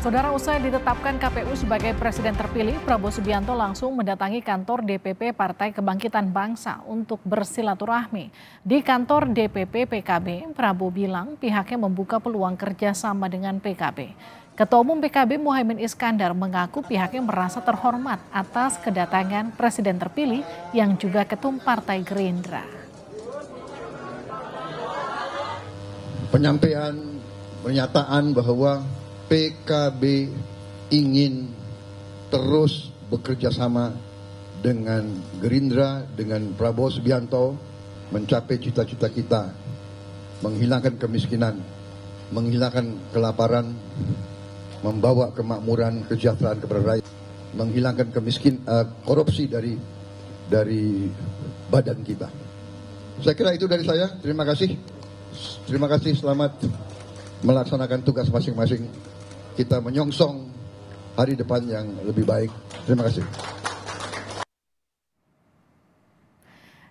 Saudara usai ditetapkan KPU sebagai presiden terpilih, Prabowo Subianto langsung mendatangi kantor DPP Partai Kebangkitan Bangsa untuk bersilaturahmi. Di kantor DPP PKB, Prabowo bilang pihaknya membuka peluang kerjasama dengan PKB. Ketua Umum PKB Muhaimin Iskandar mengaku pihaknya merasa terhormat atas kedatangan presiden terpilih yang juga ketum Partai Gerindra. Penyampaian pernyataan bahwa PKB ingin terus bekerja sama dengan Gerindra, dengan Prabowo Subianto mencapai cita-cita kita menghilangkan kemiskinan, menghilangkan kelaparan, membawa kemakmuran, kesejahteraan kepada rakyat, menghilangkan kemiskin uh, korupsi dari dari badan kita. Saya kira itu dari saya. Terima kasih. Terima kasih selamat melaksanakan tugas masing-masing kita menyongsong hari depan yang lebih baik. Terima kasih.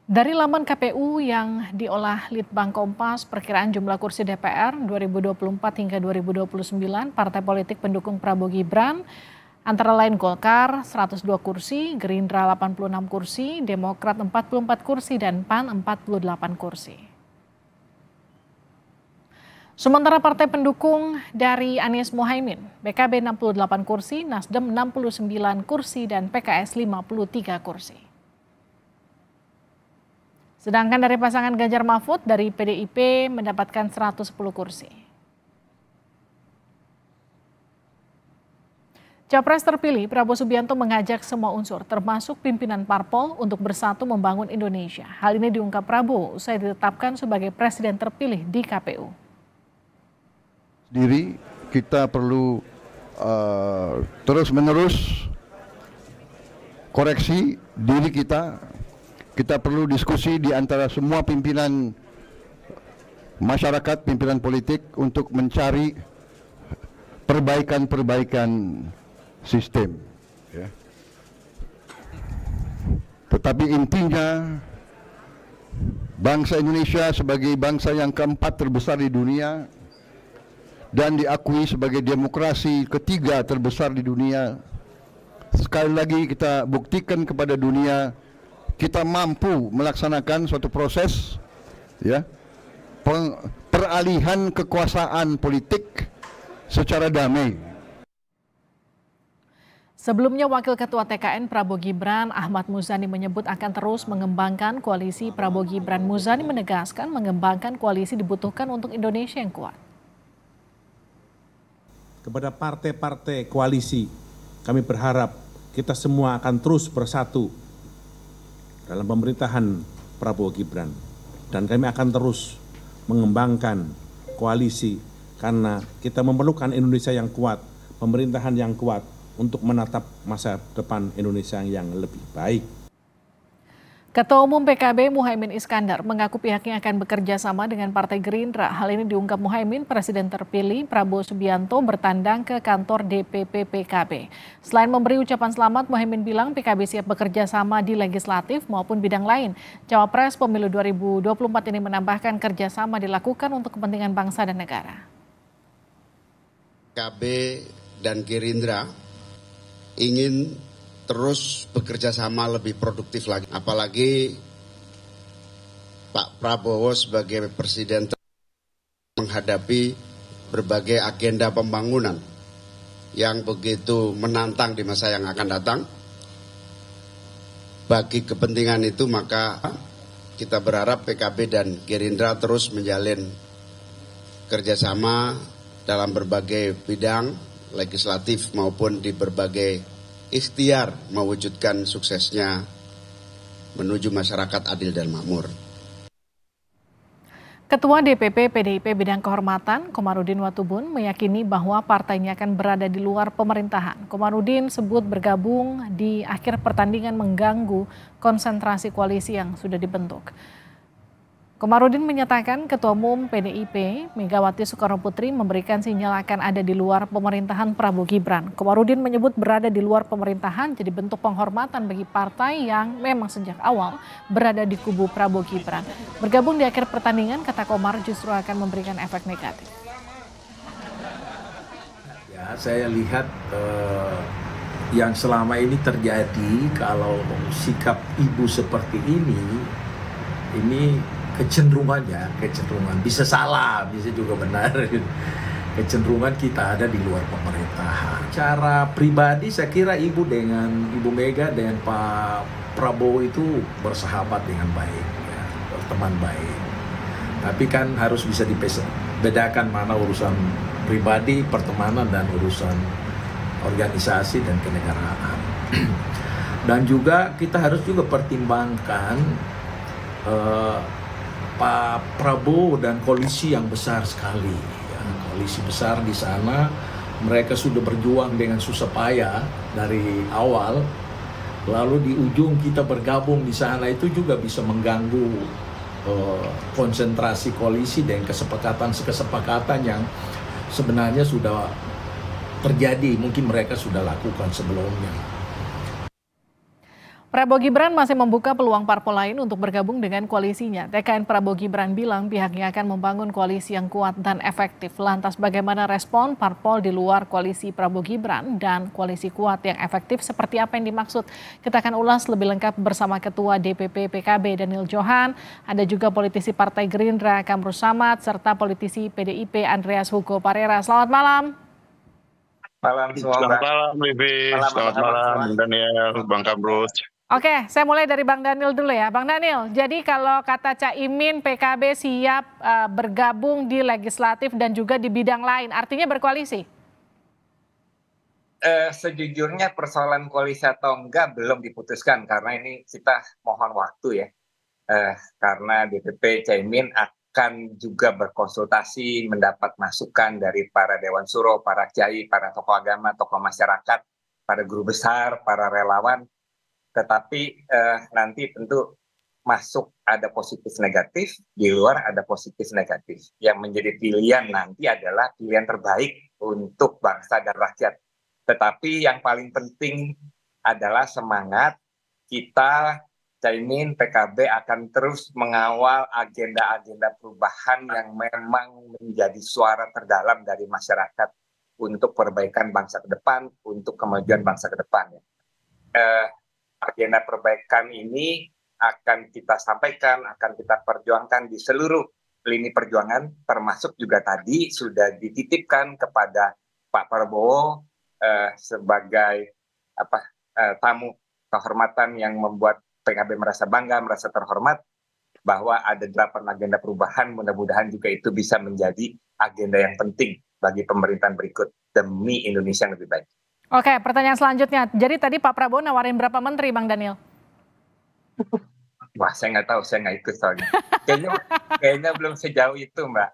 Dari laman KPU yang diolah Litbang Kompas, perkiraan jumlah kursi DPR 2024 hingga 2029 partai politik pendukung Prabowo Gibran antara lain Golkar 102 kursi, Gerindra 86 kursi, Demokrat 44 kursi dan PAN 48 kursi. Sementara partai pendukung dari Anies Mohaimin, BKB 68 kursi, Nasdem 69 kursi, dan PKS 53 kursi. Sedangkan dari pasangan Ganjar Mahfud dari PDIP mendapatkan 110 kursi. Capres terpilih Prabowo Subianto mengajak semua unsur termasuk pimpinan parpol untuk bersatu membangun Indonesia. Hal ini diungkap Prabowo usai ditetapkan sebagai presiden terpilih di KPU diri kita perlu uh, eh, terus menerus koreksi diri kita kita perlu diskusi di antara semua pimpinan masyarakat pimpinan politik untuk mencari perbaikan-perbaikan sistem ya. tetapi intinya bangsa Indonesia sebagai bangsa yang keempat terbesar di dunia dan diakui sebagai demokrasi ketiga terbesar di dunia. Sekali lagi kita buktikan kepada dunia kita mampu melaksanakan suatu proses ya peralihan kekuasaan politik secara damai. Sebelumnya Wakil Ketua TKN Prabowo Gibran Ahmad Muzani menyebut akan terus mengembangkan koalisi Prabowo Gibran. Muzani menegaskan mengembangkan koalisi dibutuhkan untuk Indonesia yang kuat kepada partai-partai koalisi. Kami berharap kita semua akan terus bersatu dalam pemerintahan Prabowo Gibran. Dan kami akan terus mengembangkan koalisi karena kita memerlukan Indonesia yang kuat, pemerintahan yang kuat untuk menatap masa depan Indonesia yang lebih baik. Ketua Umum PKB Muhaimin Iskandar mengaku pihaknya akan bekerja sama dengan Partai Gerindra. Hal ini diungkap Muhaimin, Presiden terpilih Prabowo Subianto bertandang ke kantor DPP PKB. Selain memberi ucapan selamat, Muhaimin bilang PKB siap bekerja sama di legislatif maupun bidang lain. Cawapres Pemilu 2024 ini menambahkan kerjasama dilakukan untuk kepentingan bangsa dan negara. PKB dan Gerindra ingin terus bekerja sama lebih produktif lagi. Apalagi Pak Prabowo sebagai presiden menghadapi berbagai agenda pembangunan yang begitu menantang di masa yang akan datang. Bagi kepentingan itu maka kita berharap PKB dan Gerindra terus menjalin kerjasama dalam berbagai bidang legislatif maupun di berbagai ikhtiar mewujudkan suksesnya menuju masyarakat adil dan makmur. Ketua DPP PDIP Bidang Kehormatan, Komarudin Watubun, meyakini bahwa partainya akan berada di luar pemerintahan. Komarudin sebut bergabung di akhir pertandingan mengganggu konsentrasi koalisi yang sudah dibentuk. Komarudin menyatakan Ketua Umum PDIP Megawati Soekarno Putri memberikan sinyal akan ada di luar pemerintahan Prabowo Gibran. Komarudin menyebut berada di luar pemerintahan jadi bentuk penghormatan bagi partai yang memang sejak awal berada di kubu Prabowo Gibran. Bergabung di akhir pertandingan, kata Komar justru akan memberikan efek negatif. Ya, saya lihat eh, yang selama ini terjadi kalau sikap ibu seperti ini, ini kecenderungannya kecenderungan bisa salah bisa juga benar kecenderungan kita ada di luar pemerintahan cara pribadi saya kira ibu dengan ibu Mega dan Pak Prabowo itu bersahabat dengan baik ya, berteman baik tapi kan harus bisa dibedakan mana urusan pribadi pertemanan dan urusan organisasi dan kenegaraan dan juga kita harus juga pertimbangkan eh, Pak Prabowo dan koalisi yang besar sekali. Ya, koalisi besar di sana, mereka sudah berjuang dengan susah payah dari awal. Lalu di ujung kita bergabung di sana itu juga bisa mengganggu eh, konsentrasi koalisi dan kesepakatan-kesepakatan yang sebenarnya sudah terjadi, mungkin mereka sudah lakukan sebelumnya. Prabowo Gibran masih membuka peluang parpol lain untuk bergabung dengan koalisinya. TKN Prabowo Gibran bilang pihaknya akan membangun koalisi yang kuat dan efektif. Lantas bagaimana respon parpol di luar koalisi Prabowo Gibran dan koalisi kuat yang efektif seperti apa yang dimaksud? Kita akan ulas lebih lengkap bersama Ketua DPP PKB Daniel Johan. Ada juga politisi Partai Gerindra Kamru Samad serta politisi PDIP Andreas Hugo Parera. Selamat malam. Malam, selamat malam, Bibi. Selamat malam, Daniel, Bang Kamrus. Oke, saya mulai dari Bang Daniel dulu ya. Bang Daniel, jadi kalau kata Caimin, PKB siap uh, bergabung di legislatif dan juga di bidang lain, artinya berkoalisi? Uh, sejujurnya persoalan koalisi atau enggak belum diputuskan karena ini kita mohon waktu ya. Uh, karena DPP Caimin akan juga berkonsultasi, mendapat masukan dari para Dewan Suro, para Kiai, para tokoh agama, tokoh masyarakat, para guru besar, para relawan, tetapi eh, nanti tentu masuk ada positif negatif, di luar ada positif negatif. Yang menjadi pilihan nanti adalah pilihan terbaik untuk bangsa dan rakyat. Tetapi yang paling penting adalah semangat kita caimin PKB akan terus mengawal agenda-agenda perubahan yang memang menjadi suara terdalam dari masyarakat untuk perbaikan bangsa ke depan, untuk kemajuan bangsa ke depan. Eh, agenda perbaikan ini akan kita sampaikan, akan kita perjuangkan di seluruh lini perjuangan, termasuk juga tadi sudah dititipkan kepada Pak Prabowo eh, sebagai apa eh, tamu kehormatan yang membuat PKB merasa bangga, merasa terhormat bahwa ada delapan agenda perubahan. Mudah-mudahan juga itu bisa menjadi agenda yang penting bagi pemerintahan berikut demi Indonesia yang lebih baik. Oke, pertanyaan selanjutnya. Jadi tadi Pak Prabowo nawarin berapa menteri, Bang Daniel? Wah, saya nggak tahu, saya nggak ikut soalnya. kayaknya, kayaknya belum sejauh itu, Mbak.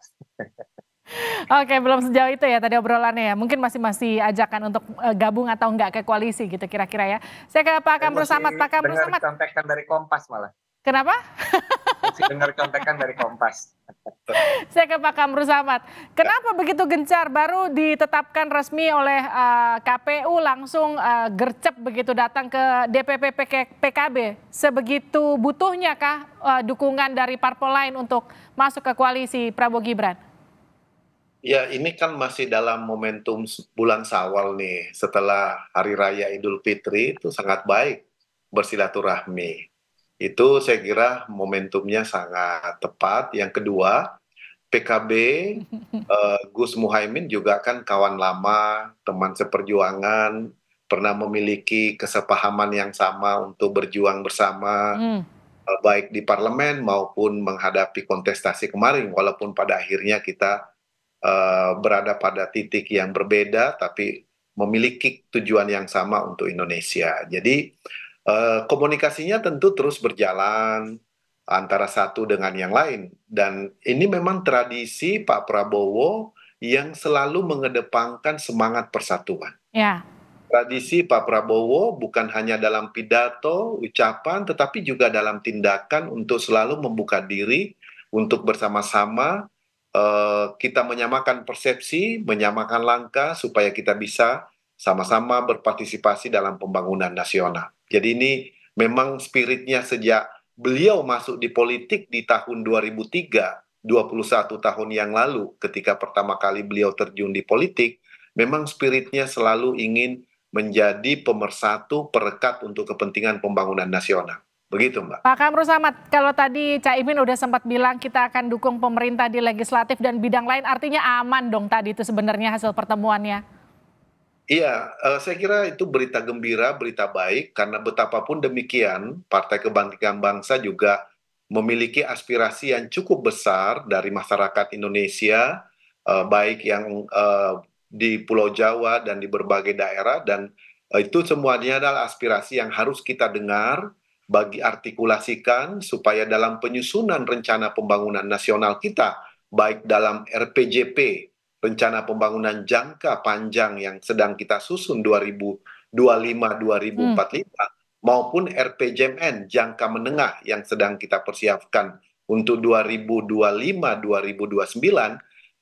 Oke, belum sejauh itu ya tadi obrolannya ya. Mungkin masih masih ajakan untuk eh, gabung atau enggak ke koalisi gitu kira-kira ya. Saya ke Pak Kamru Samad, Pak Kamru Samad. kontekan dari Kompas malah. Kenapa? Masih dengar kontekan dari Kompas. Saya ke Pak Kamru Samad. Kenapa ya. begitu gencar baru ditetapkan resmi oleh uh, eh, KPU langsung uh, gercep begitu datang ke DPP PKB? Sebegitu butuhnya kah uh, dukungan dari parpol lain untuk masuk ke koalisi Prabowo Gibran? Ya ini kan masih dalam momentum bulan Sawal nih. Setelah Hari Raya Idul Fitri itu sangat baik bersilaturahmi itu saya kira momentumnya sangat tepat. Yang kedua, PKB uh, eh, Gus Muhaymin juga kan kawan lama, teman seperjuangan, pernah memiliki kesepahaman yang sama untuk berjuang bersama. Hmm. Uh, baik di parlemen maupun menghadapi kontestasi kemarin, walaupun pada akhirnya kita uh, berada pada titik yang berbeda, tapi memiliki tujuan yang sama untuk Indonesia. Jadi, Eh, komunikasinya tentu terus berjalan antara satu dengan yang lain dan ini memang tradisi Pak Prabowo yang selalu mengedepankan semangat persatuan. Ya. Tradisi Pak Prabowo bukan hanya dalam pidato, ucapan, tetapi juga dalam tindakan untuk selalu membuka diri untuk bersama-sama eh, kita menyamakan persepsi, menyamakan langkah supaya kita bisa sama-sama berpartisipasi dalam pembangunan nasional. Jadi ini memang spiritnya sejak beliau masuk di politik di tahun 2003, 21 tahun yang lalu ketika pertama kali beliau terjun di politik, memang spiritnya selalu ingin menjadi pemersatu perekat untuk kepentingan pembangunan nasional. Begitu Mbak. Pak Kamru Samad, kalau tadi Caimin udah sempat bilang kita akan dukung pemerintah di legislatif dan bidang lain, artinya aman dong tadi itu sebenarnya hasil pertemuannya? Iya, eh, saya kira itu berita gembira, berita baik karena betapapun demikian Partai Kebangkitan Bangsa juga memiliki aspirasi yang cukup besar dari masyarakat Indonesia eh, baik yang eh, di Pulau Jawa dan di berbagai daerah dan itu semuanya adalah aspirasi yang harus kita dengar bagi artikulasikan supaya dalam penyusunan rencana pembangunan nasional kita baik dalam RPJP rencana pembangunan jangka panjang yang sedang kita susun 2025-2045 maupun RPJMN jangka menengah yang sedang kita persiapkan untuk 2025-2029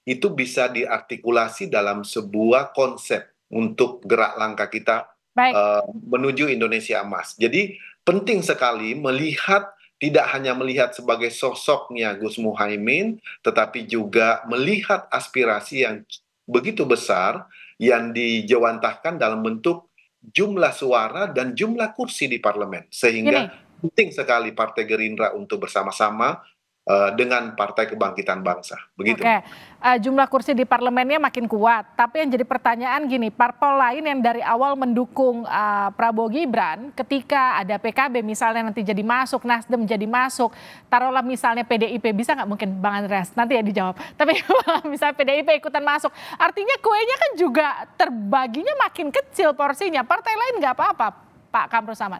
itu bisa diartikulasi dalam sebuah konsep untuk gerak langkah kita Uh, menuju Indonesia emas. Jadi penting sekali melihat tidak hanya melihat sebagai sosoknya Gus Muhaymin, tetapi juga melihat aspirasi yang begitu besar yang dijawantahkan dalam bentuk jumlah suara dan jumlah kursi di parlemen. Sehingga Gini. penting sekali Partai Gerindra untuk bersama-sama Eh, dengan Partai Kebangkitan Bangsa. Begitu. Oke. Uh, jumlah kursi di parlemennya makin kuat, tapi yang jadi pertanyaan gini, parpol lain yang dari awal mendukung uh, Prabowo Gibran ketika ada PKB misalnya nanti jadi masuk, Nasdem jadi masuk, taruhlah misalnya PDIP bisa nggak mungkin Bang Andreas nanti ya dijawab. Tapi misalnya PDIP ikutan masuk, artinya kuenya kan juga terbaginya makin kecil porsinya. Partai lain nggak apa-apa, Pak Kamrus Samad.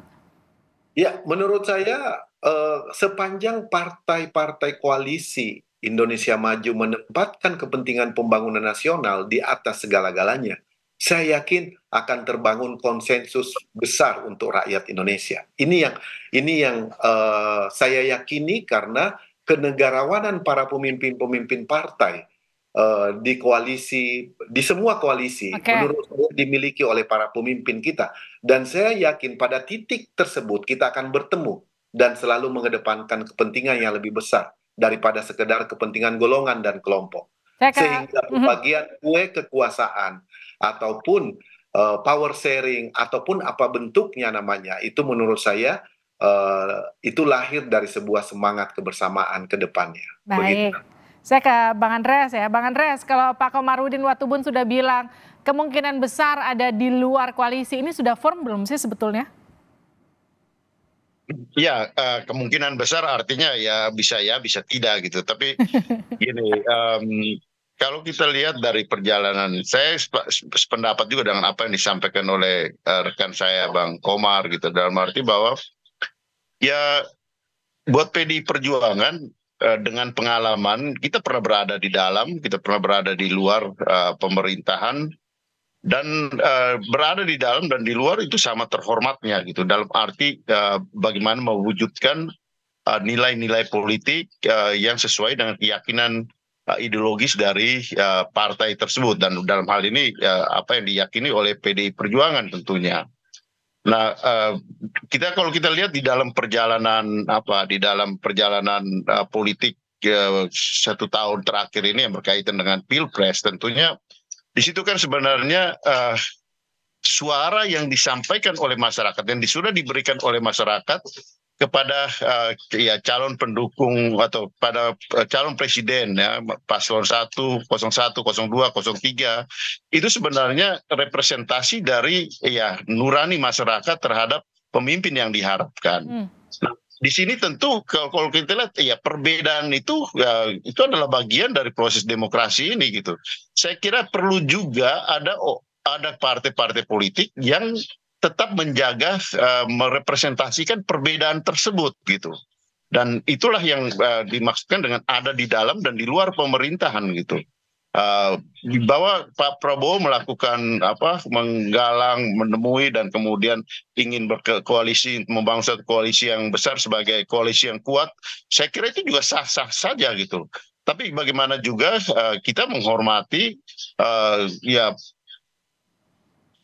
Ya, menurut saya Eh, sepanjang partai-partai koalisi Indonesia Maju menempatkan kepentingan pembangunan nasional di atas segala-galanya, saya yakin akan terbangun konsensus besar untuk rakyat Indonesia. Ini yang ini yang uh, saya yakini karena kenegarawanan para pemimpin-pemimpin partai uh, di koalisi di semua koalisi okay. menurut saya dimiliki oleh para pemimpin kita dan saya yakin pada titik tersebut kita akan bertemu dan selalu mengedepankan kepentingan yang lebih besar daripada sekedar kepentingan golongan dan kelompok. Sehingga pembagian mhm. kue kekuasaan ataupun uh, power sharing ataupun apa bentuknya namanya itu menurut saya uh, itu lahir dari sebuah semangat kebersamaan ke depannya. Baik. Saya ke Bang Andreas ya. Bang Andreas kalau Pak Komarudin Watubun sudah bilang kemungkinan besar ada di luar koalisi ini sudah form belum sih sebetulnya? Ya uh, kemungkinan besar artinya ya bisa ya, bisa tidak gitu. Tapi gini, um, kalau kita lihat dari perjalanan saya sependapat juga dengan apa yang disampaikan oleh uh, rekan saya Bang Komar gitu dalam arti bahwa ya buat PDI Perjuangan uh, dengan pengalaman kita pernah berada di dalam, kita pernah berada di luar uh, pemerintahan dan eh, berada di dalam dan di luar itu sama terhormatnya gitu dalam arti eh, bagaimana mewujudkan eh, nilai-nilai politik yang sesuai dengan keyakinan ideologis dari partai tersebut dan dalam hal ini apa yang diyakini oleh PDI Perjuangan tentunya. Nah, kita kalau kita lihat di dalam perjalanan apa di dalam perjalanan politik satu tahun terakhir ini yang berkaitan dengan pilpres tentunya di situ kan sebenarnya uh, suara yang disampaikan oleh masyarakat yang sudah diberikan oleh masyarakat kepada uh, ya calon pendukung atau pada eh, calon presiden ya paslon 1, 01, 02, 03 itu sebenarnya representasi dari ya nurani masyarakat terhadap pemimpin yang diharapkan. Hmm. Nah, di sini tentu kalau kita lihat ya perbedaan itu ya, itu adalah bagian dari proses demokrasi ini gitu. Saya kira perlu juga ada oh, ada partai-partai politik yang tetap menjaga uh, merepresentasikan perbedaan tersebut gitu. Dan itulah yang uh, dimaksudkan dengan ada di dalam dan di luar pemerintahan gitu uh, bahwa Pak Prabowo melakukan apa menggalang menemui dan kemudian ingin berkoalisi membangun satu koalisi yang besar sebagai koalisi yang kuat saya kira itu juga sah-sah saja gitu tapi bagaimana juga uh, kita menghormati uh, ya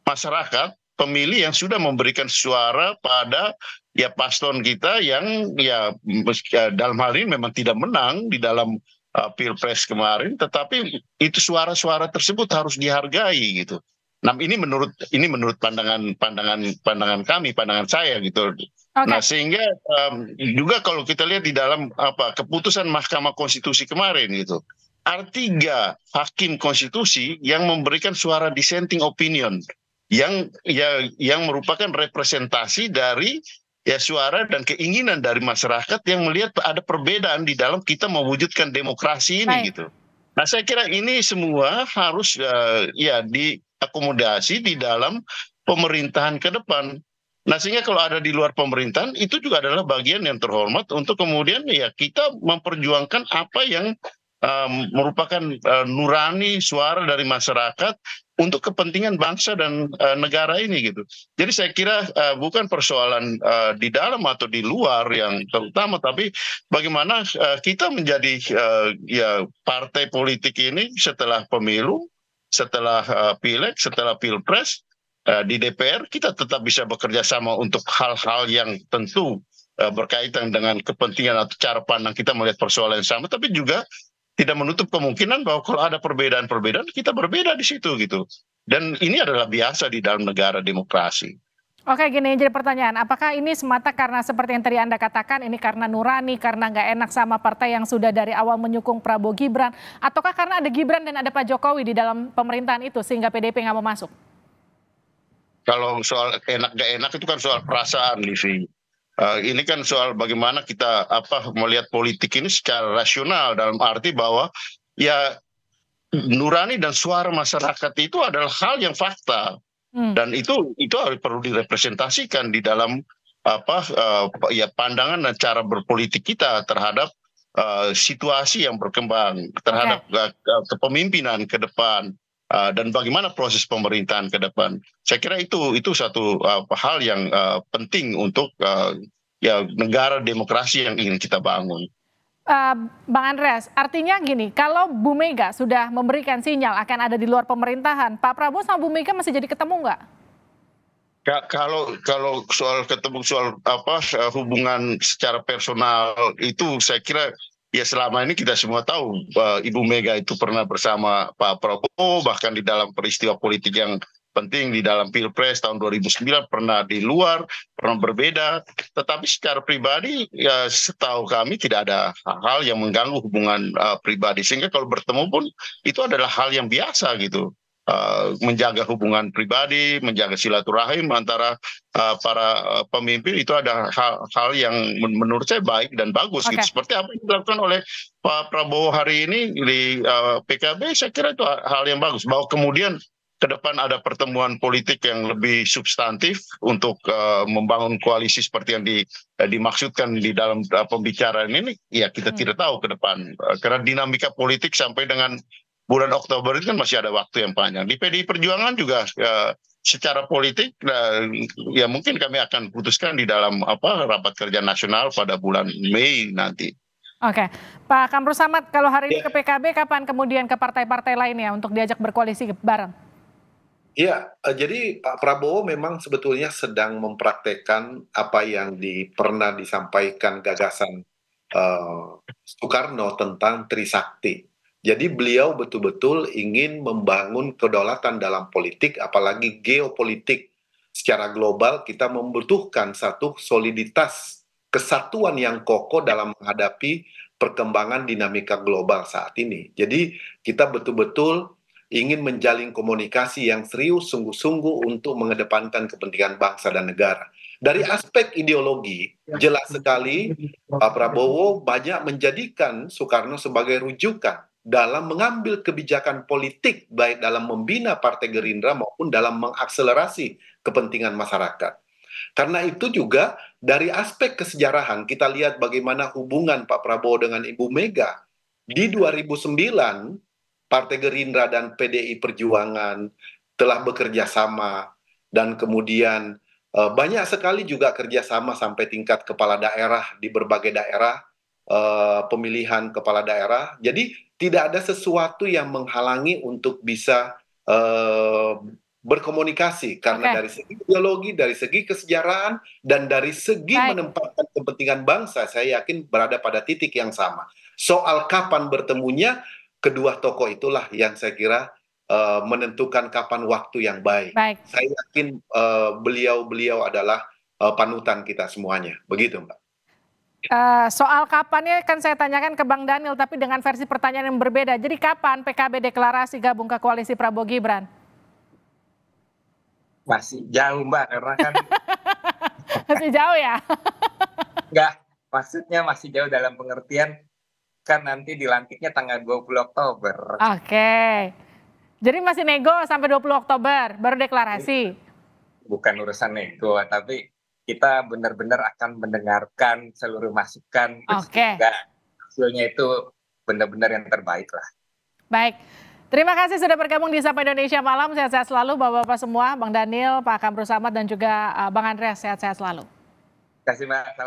masyarakat pemilih yang sudah memberikan suara pada ya paslon kita yang ya uh, dalam hal ini memang tidak menang di dalam Eh, pilpres kemarin, tetapi itu suara-suara tersebut harus dihargai gitu. Nah ini menurut ini menurut pandangan pandangan pandangan kami, pandangan saya gitu. Okay. Nah sehingga um, juga kalau kita lihat di dalam apa keputusan Mahkamah Konstitusi kemarin gitu, ada tiga hakim konstitusi yang memberikan suara dissenting opinion yang ya yang merupakan representasi dari ya suara dan keinginan dari masyarakat yang melihat ada perbedaan di dalam kita mewujudkan demokrasi ini Baik. gitu. Nah, saya kira ini semua harus uh, ya diakomodasi di dalam pemerintahan ke depan. Nah, sehingga kalau ada di luar pemerintahan itu juga adalah bagian yang terhormat untuk kemudian ya kita memperjuangkan apa yang merupakan eh, nurani suara dari masyarakat untuk kepentingan bangsa dan uh, negara ini gitu. Jadi saya kira uh, bukan persoalan uh, di dalam atau di luar yang terutama, tapi bagaimana uh, kita menjadi uh, ya partai politik ini setelah pemilu, setelah uh, pileg, setelah pilpres uh, di DPR kita tetap bisa bekerja sama untuk hal-hal yang tentu berkaitan dengan kepentingan atau cara pandang kita melihat persoalan yang sama, tapi juga tidak menutup kemungkinan bahwa kalau ada perbedaan-perbedaan kita berbeda di situ gitu. Dan ini adalah biasa di dalam negara demokrasi. Oke, gini jadi pertanyaan, apakah ini semata karena seperti yang tadi Anda katakan, ini karena Nurani, karena nggak enak sama partai yang sudah dari awal menyukung Prabowo Gibran, ataukah karena ada Gibran dan ada Pak Jokowi di dalam pemerintahan itu sehingga PDP nggak mau masuk? Kalau soal enak nggak enak itu kan soal perasaan, Livi uh, ini kan soal bagaimana kita apa melihat politik ini secara rasional dalam arti bahwa ya nurani dan suara masyarakat itu adalah hal yang fakta hmm. dan itu itu harus perlu direpresentasikan di dalam apa uh, ya pandangan dan cara berpolitik kita terhadap uh, situasi yang berkembang terhadap okay. kepemimpinan ke depan Ah, dan bagaimana proses pemerintahan ke depan. Saya kira itu itu satu ah, hal yang ah, penting untuk ya negara demokrasi yang ingin kita bangun. Uh, Bang Andreas, artinya gini, kalau Bu Mega sudah memberikan sinyal akan ada di luar pemerintahan, Pak Prabowo sama Bu Mega masih jadi ketemu nggak? kalau kalau soal ketemu soal apa hubungan secara personal itu saya kira ya selama ini kita semua tahu eh, Ibu Mega itu pernah bersama Pak Prabowo bahkan di dalam peristiwa politik yang penting di dalam Pilpres tahun 2009 pernah di luar, pernah berbeda, tetapi secara pribadi ya setahu kami tidak ada hal yang mengganggu hubungan eh, pribadi sehingga kalau bertemu pun itu adalah hal yang biasa gitu. Eh, menjaga hubungan pribadi, menjaga silaturahim antara uh, para eh, pemimpin itu ada hal-hal yang menurut saya baik dan bagus okay. gitu. Seperti apa yang dilakukan oleh Pak Prabowo hari ini di uh, PKB, saya kira itu hal yang bagus. Bahwa kemudian ke depan ada pertemuan politik yang lebih substantif untuk uh, membangun koalisi seperti yang di, uh, dimaksudkan di dalam uh, pembicaraan ini, ya kita hmm. tidak tahu ke depan uh, karena dinamika politik sampai dengan bulan Oktober ini kan masih ada waktu yang panjang. Di PDI Perjuangan juga ya, secara politik ya, ya mungkin kami akan putuskan di dalam apa rapat kerja nasional pada bulan Mei nanti. Oke, Pak Kamrus Samad, kalau hari ya. ini ke PKB, kapan kemudian ke partai-partai lainnya untuk diajak berkoalisi bareng? Ya, eh, jadi Pak Prabowo memang sebetulnya sedang mempraktekkan apa yang di, pernah disampaikan gagasan uh, Soekarno tentang Trisakti. Jadi beliau betul-betul ingin membangun kedaulatan dalam politik, apalagi geopolitik secara global kita membutuhkan satu soliditas kesatuan yang kokoh dalam menghadapi perkembangan dinamika global saat ini. Jadi kita betul-betul ingin menjalin komunikasi yang serius sungguh-sungguh untuk mengedepankan kepentingan bangsa dan negara. Dari aspek ideologi, ya. jelas sekali Pak Prabowo banyak menjadikan Soekarno sebagai rujukan dalam mengambil kebijakan politik baik dalam membina partai Gerindra maupun dalam mengakselerasi kepentingan masyarakat. Karena itu juga dari aspek kesejarahan kita lihat bagaimana hubungan Pak Prabowo dengan Ibu Mega di 2009 Partai Gerindra dan PDI Perjuangan telah bekerja sama dan kemudian eh, banyak sekali juga kerjasama sampai tingkat kepala daerah di berbagai daerah eh, pemilihan kepala daerah. Jadi tidak ada sesuatu yang menghalangi untuk bisa uh, berkomunikasi karena okay. dari segi ideologi, dari segi kesejarahan dan dari segi Baik. menempatkan kepentingan bangsa saya yakin berada pada titik yang sama. Soal kapan bertemunya kedua tokoh itulah yang saya kira eh, menentukan kapan waktu yang baik. baik. Saya yakin eh, beliau-beliau uh, adalah uh, panutan kita semuanya. Begitu, Mbak. Uh, soal kapannya kan saya tanyakan ke Bang Daniel, tapi dengan versi pertanyaan yang berbeda. Jadi kapan PKB deklarasi gabung ke koalisi Prabowo Gibran? Masih jauh mbak, karena kan masih jauh ya? Enggak, maksudnya masih jauh dalam pengertian kan nanti dilantiknya tanggal 20 Oktober. Oke. Okay. Jadi masih nego sampai 20 Oktober baru deklarasi. Bukan urusan nego, tapi kita benar-benar akan mendengarkan seluruh masukan okay. sehingga hasilnya itu benar-benar yang terbaik lah. Baik. Terima kasih sudah bergabung di Sapa Indonesia Malam. Sehat-sehat selalu Bapak-Bapak semua, Bang Daniel, Pak Kamru Samad, dan juga eh, Bang Andreas. Sehat-sehat selalu. Terima kasih, Mbak.